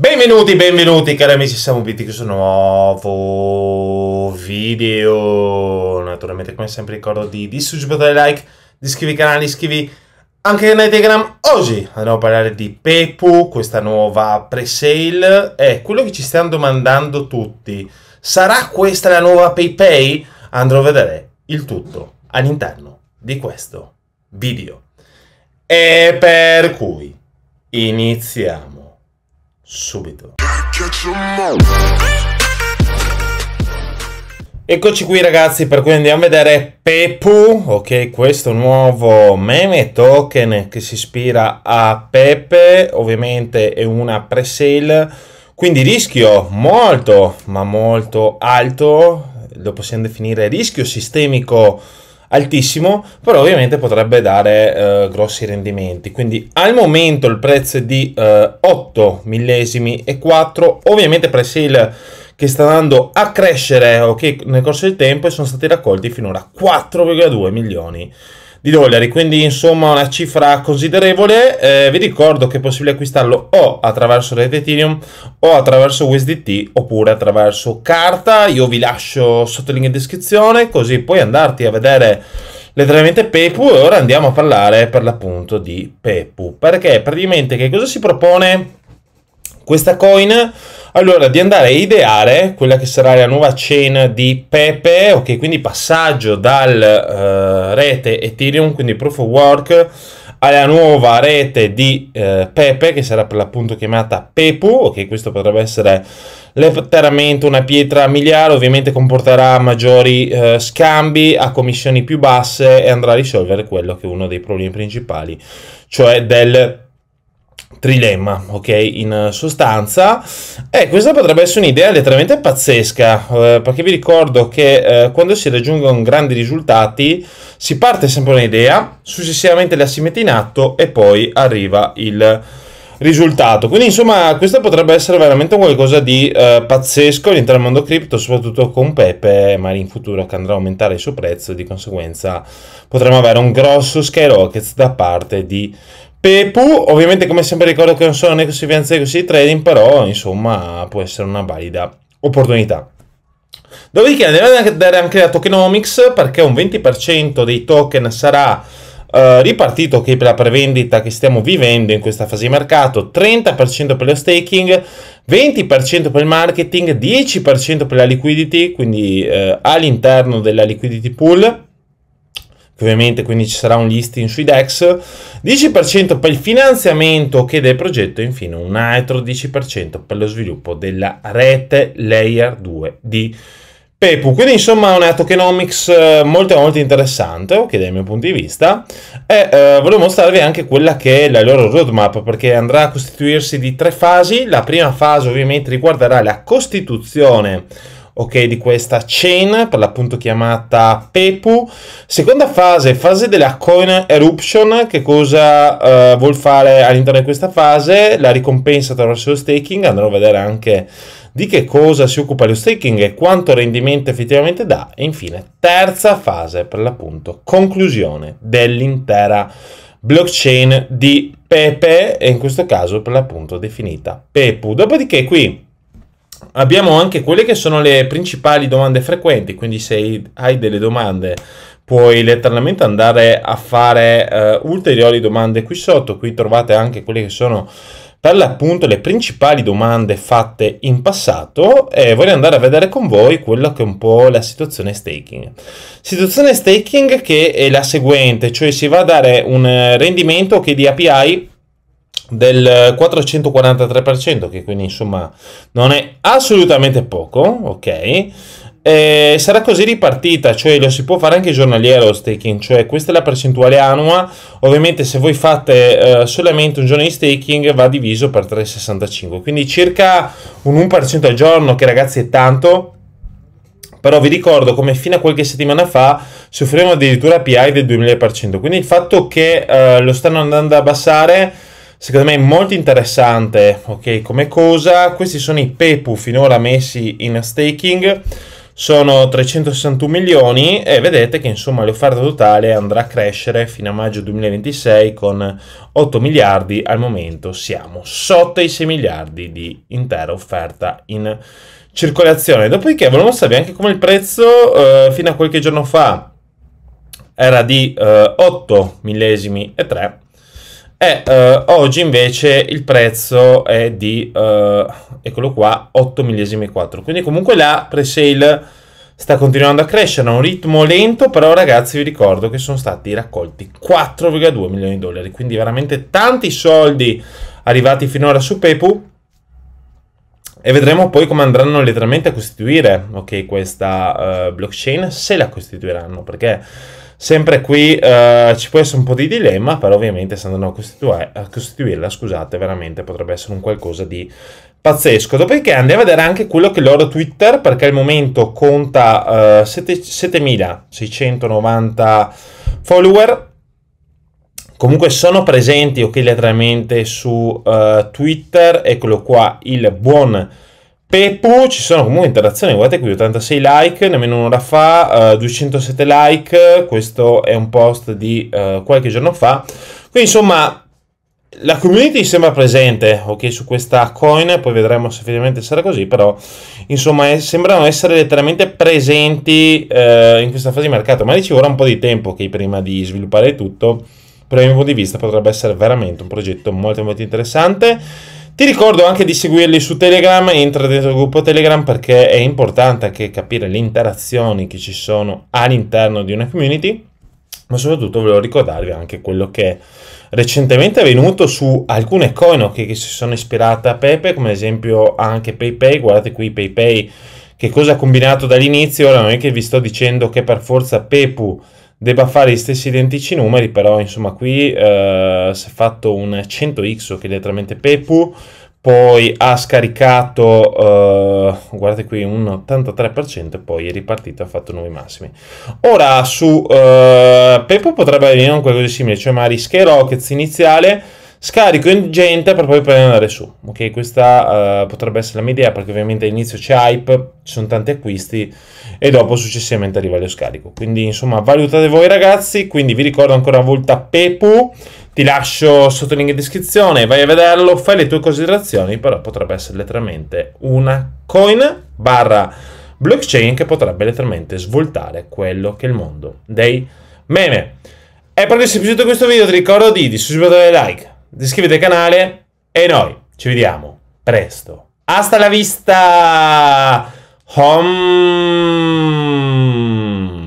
Benvenuti, benvenuti cari amici, siamo Vitti questo nuovo video Naturalmente come sempre ricordo di, di like, di iscrivervi al canale, iscrivervi anche a Telegram Oggi andremo a parlare di Pepu, questa nuova pre-sale E quello che ci stiamo domandando tutti Sarà questa la nuova PayPay? Andrò a vedere il tutto all'interno di questo video E per cui iniziamo subito. Eccoci qui ragazzi, per cui andiamo a vedere Pepu, ok, questo nuovo meme token che si ispira a Pepe, ovviamente è una pre-sale, quindi rischio molto, ma molto alto, lo possiamo definire rischio sistemico altissimo, però ovviamente potrebbe dare eh, grossi rendimenti. Quindi al momento il prezzo è di eh, 8 millesimi e 4, ovviamente pre-sale che sta andando a crescere okay, nel corso del tempo e sono stati raccolti finora 4,2 milioni di dollari, quindi insomma una cifra considerevole. Eh, vi ricordo che è possibile acquistarlo o attraverso Red Ethereum o attraverso USDT oppure attraverso carta. Io vi lascio sotto il link in descrizione così puoi andarti a vedere letteralmente PayPal e ora andiamo a parlare per l'appunto di PayPal. Perché praticamente che cosa si propone questa coin? Allora, di andare a ideare quella che sarà la nuova chain di Pepe, ok, quindi passaggio dal... Eh, rete Ethereum, quindi Proof of Work, alla nuova rete di eh, Pepe, che sarà per l'appunto chiamata Pepu, ok, questo potrebbe essere letteralmente una pietra miliare, ovviamente comporterà maggiori eh, scambi a commissioni più basse e andrà a risolvere quello che è uno dei problemi principali, cioè del trilemma, ok? In sostanza, eh, questa potrebbe essere un'idea letteralmente pazzesca, eh, perché vi ricordo che eh, quando si raggiungono grandi risultati si parte sempre un'idea, successivamente la si mette in atto e poi arriva il risultato. Quindi, insomma, questo potrebbe essere veramente qualcosa di eh, pazzesco all'interno del mondo cripto, soprattutto con Pepe, magari in futuro che andrà a aumentare il suo prezzo, di conseguenza potremmo avere un grosso skyrockets da parte di Pepu, ovviamente come sempre ricordo che non sono né così né così trading, però insomma può essere una valida opportunità. Dopodiché andiamo a dare anche la tokenomics perché un 20% dei token sarà eh, ripartito che per la prevendita che stiamo vivendo in questa fase di mercato, 30% per lo staking, 20% per il marketing, 10% per la liquidity, quindi eh, all'interno della liquidity pool Ovviamente quindi ci sarà un listing sui DEX, 10% per il finanziamento che del progetto e infine un altro 10% per lo sviluppo della rete Layer 2 di Pepu, quindi insomma una tokenomics eh, molto molto interessante, ok dal mio punto di vista, e eh, volevo mostrarvi anche quella che è la loro roadmap, perché andrà a costituirsi di tre fasi, la prima fase ovviamente riguarderà la costituzione ok, di questa chain, per l'appunto chiamata Pepu. Seconda fase, fase della coin eruption, che cosa eh, vuol fare all'interno di questa fase? La ricompensa attraverso lo staking, andrò a vedere anche di che cosa si occupa lo staking e quanto rendimento effettivamente dà. E infine, terza fase, per l'appunto, conclusione dell'intera blockchain di Pepe, e in questo caso per l'appunto definita Pepu. Dopodiché qui abbiamo anche quelle che sono le principali domande frequenti, quindi se hai delle domande puoi letteralmente andare a fare uh, ulteriori domande qui sotto, qui trovate anche quelle che sono per l'appunto le principali domande fatte in passato e vorrei andare a vedere con voi quella che è un po' la situazione staking. Situazione staking che è la seguente, cioè si va a dare un rendimento che di API del 443%, che quindi insomma non è assolutamente poco, ok? E sarà così ripartita, cioè lo si può fare anche giornaliero staking, cioè questa è la percentuale annua, ovviamente se voi fate eh, solamente un giorno di staking va diviso per 3,65, quindi circa un 1% al giorno, che ragazzi è tanto, però vi ricordo come fino a qualche settimana fa soffriamo addirittura PI del 2000%, quindi il fatto che eh, lo stanno andando a abbassare secondo me molto interessante ok come cosa questi sono i PEPU finora messi in staking sono 361 milioni e vedete che insomma l'offerta totale andrà a crescere fino a maggio 2026 con 8 miliardi al momento siamo sotto i 6 miliardi di intera offerta in circolazione dopodiché volevo sapere anche come il prezzo eh, fino a qualche giorno fa era di eh, 8 millesimi e 3 e eh, oggi invece il prezzo è di, eh, eccolo qua, 8 millesimi 4. Quindi comunque la pre-sale sta continuando a crescere a un ritmo lento, però ragazzi vi ricordo che sono stati raccolti 4,2 milioni di dollari, quindi veramente tanti soldi arrivati finora su PayPal e vedremo poi come andranno letteralmente a costituire okay, questa uh, blockchain, se la costituiranno, perché Sempre qui eh, ci può essere un po' di dilemma, però ovviamente se andano a, costitu- a costituirla, scusate, veramente potrebbe essere un qualcosa di pazzesco. Dopodiché andiamo a vedere anche quello che loro Twitter, perché al momento conta eh, 7690 follower. Comunque sono presenti ok letteralmente su eh, Twitter, eccolo qua il buon Peppo, ci sono comunque interazioni, guardate qui 86 like, nemmeno un'ora fa, uh, eh, 207 like, questo è un post di uh, qualche giorno fa. Quindi insomma, la community sembra presente, ok, su questa coin, poi vedremo se effettivamente sarà così, però insomma è, eh, sembrano essere letteralmente presenti eh, in questa fase di mercato, ma lì ci vorrà un po' di tempo, ok, prima di sviluppare tutto, però dal mio punto di vista potrebbe essere veramente un progetto molto molto interessante. Ti ricordo anche di seguirli su Telegram, entra dentro il gruppo Telegram perché è importante anche capire le interazioni che ci sono all'interno di una community, ma soprattutto volevo ricordarvi anche quello che recentemente è avvenuto su alcune coin che, che si sono ispirate a Pepe, come ad esempio anche PayPay, guardate qui PayPay che cosa ha combinato dall'inizio, ora non è che vi sto dicendo che per forza Pepu debba fare gli stessi identici numeri, però insomma qui eh, si è fatto un 100x che è letteralmente Pepu, poi ha scaricato, eh, guardate qui, un 83% e poi è ripartito e ha fatto nuovi massimi. Ora su eh, Pepu potrebbe venire un qualcosa di simile, cioè magari Rockets iniziale, Scarico in gente per poi andare su. Ok, questa uh, potrebbe essere la mia idea perché ovviamente all'inizio c'è hype, ci sono tanti acquisti e dopo successivamente arriva lo scarico. Quindi insomma valutate voi ragazzi, quindi vi ricordo ancora una volta Pepu, ti lascio sotto il link in descrizione, vai a vederlo, fai le tue considerazioni, però potrebbe essere letteralmente una coin barra blockchain che potrebbe letteralmente svoltare quello che è il mondo dei meme. E proprio se è piaciuto questo video ti ricordo di, di subscriverti e like iscriviti al canale e noi ci vediamo presto. Hasta la vista! Home.